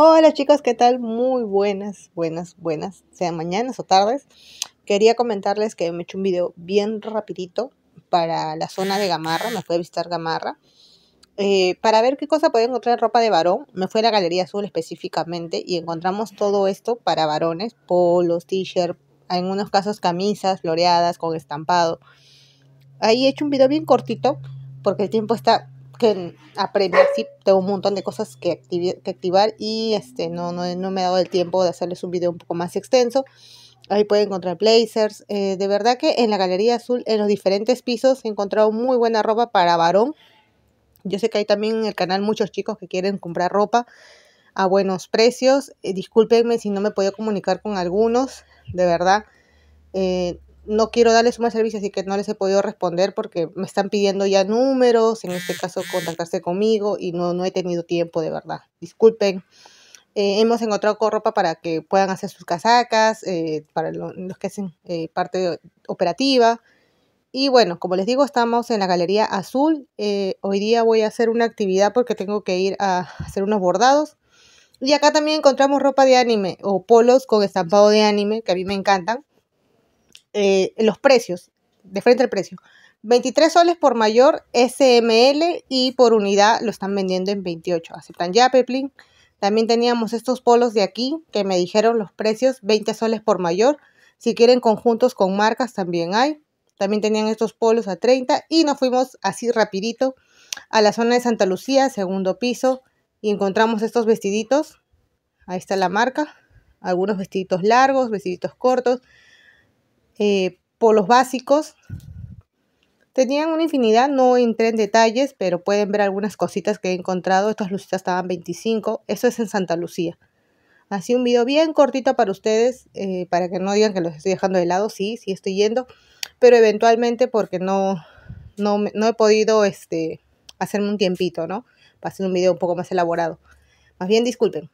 Hola chicos, ¿qué tal? Muy buenas, buenas, buenas, sean mañanas o tardes. Quería comentarles que me he hecho un video bien rapidito para la zona de Gamarra, me fui a visitar Gamarra, eh, para ver qué cosa podía encontrar ropa de varón. Me fui a la Galería Azul específicamente y encontramos todo esto para varones, polos, t-shirt, en unos casos camisas floreadas con estampado. Ahí he hecho un video bien cortito porque el tiempo está que si así, tengo un montón de cosas que, activar y este, no, no, no, me he dado el tiempo de hacerles un video un poco más extenso. Ahí pueden encontrar blazers. Eh, de verdad que en la Galería Azul, en los diferentes pisos, he encontrado muy buena ropa para varón. Yo sé que hay también en el canal muchos chicos que quieren comprar ropa a buenos precios. Eh, discúlpenme si no me puedo comunicar con algunos, de verdad. Eh, no quiero darles más servicio, así que no les he podido responder porque me están pidiendo ya números, en este caso contactarse conmigo y no, no he tenido tiempo de verdad. Disculpen. Eh, hemos encontrado ropa para que puedan hacer sus casacas, eh, para los que hacen eh, parte operativa. Y bueno, como les digo, estamos en la Galería Azul. hoy día voy a hacer una actividad porque tengo que ir a hacer unos bordados. Y acá también encontramos ropa de anime o polos con estampado de anime que a mí me encantan. Eh, los precios, de frente al precio. 23 soles por mayor SML y por unidad lo están vendiendo en 28. Aceptan ya, Peplin. También teníamos estos polos de aquí que me dijeron los precios, 20 soles por mayor. Si quieren conjuntos con marcas también hay. También tenían estos polos a 30 y nos fuimos así rapidito a la zona de Santa Lucía, segundo piso, y encontramos estos vestiditos. Ahí está la marca. Algunos vestiditos largos, vestiditos cortos, eh, por los básicos. Tenían una infinidad, no entré en detalles, pero pueden ver algunas cositas que he encontrado. Estas lucitas estaban 25, eso es en Santa Lucía. Así un vídeo bien cortito para ustedes, eh, para que no digan que los estoy dejando de lado, sí, sí estoy yendo, pero eventualmente porque no, no, he podido este, hacerme un tiempito, ¿no? Para hacer un vídeo un poco más elaborado. Más bien, disculpen.